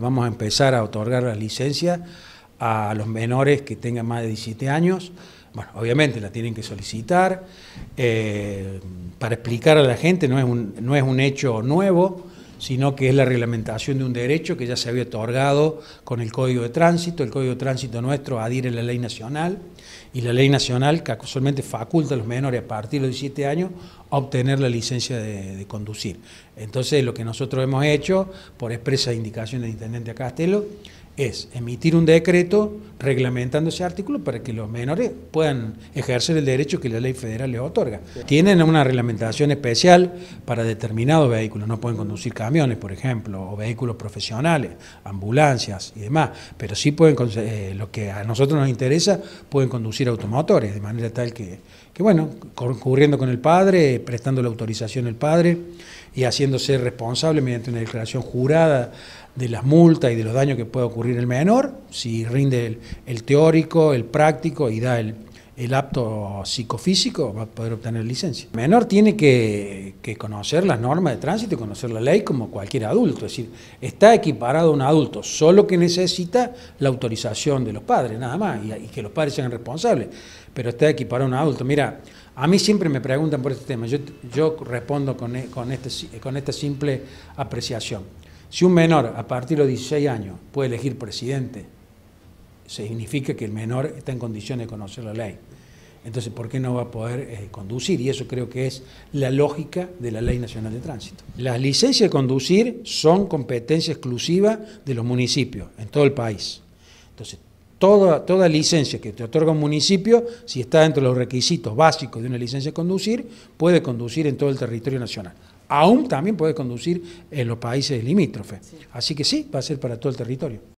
Vamos a empezar a otorgar la licencia a los menores que tengan más de 17 años. Bueno, obviamente la tienen que solicitar. Eh, para explicar a la gente, no es un hecho nuevo sino que es la reglamentación de un derecho que ya se había otorgado con el Código de Tránsito. El Código de Tránsito nuestro adhiere a la ley nacional y la ley nacional que actualmente faculta a los menores a partir de los 17 años a obtener la licencia de, de conducir. Entonces lo que nosotros hemos hecho, por expresa indicación del Intendente Castelo, es emitir un decreto reglamentando ese artículo para que los menores puedan ejercer el derecho que la ley federal les otorga. Tienen una reglamentación especial para determinados vehículos, no pueden conducir camiones, por ejemplo, o vehículos profesionales, ambulancias y demás, pero sí pueden, eh, lo que a nosotros nos interesa, pueden conducir automotores, de manera tal que, que bueno, concurriendo con el padre, prestando la autorización al padre y haciéndose responsable mediante una declaración jurada de las multas y de los daños que pueda ocurrir el menor, si rinde el, teórico, el práctico y da el, el, apto psicofísico, va a poder obtener licencia. El menor tiene que, conocer las normas de tránsito y conocer la ley como cualquier adulto, es decir, está equiparado a un adulto, solo que necesita la autorización de los padres, nada más, y, y que los padres sean responsables, pero está equiparado a un adulto. Mira, a mí siempre me preguntan por este tema, yo, yo respondo con, con, este, con esta simple apreciación. Si un menor a partir de los 16 años puede elegir presidente, significa que el menor está en condiciones de conocer la ley. Entonces, ¿por qué no va a poder eh, conducir? Y eso creo que es la lógica de la Ley Nacional de Tránsito. Las licencias de conducir son competencia exclusiva de los municipios en todo el país. Entonces, toda, toda licencia que te otorga un municipio, si está dentro de los requisitos básicos de una licencia de conducir, puede conducir en todo el territorio nacional aún también puede conducir en los países limítrofes. Así que sí, va a ser para todo el territorio.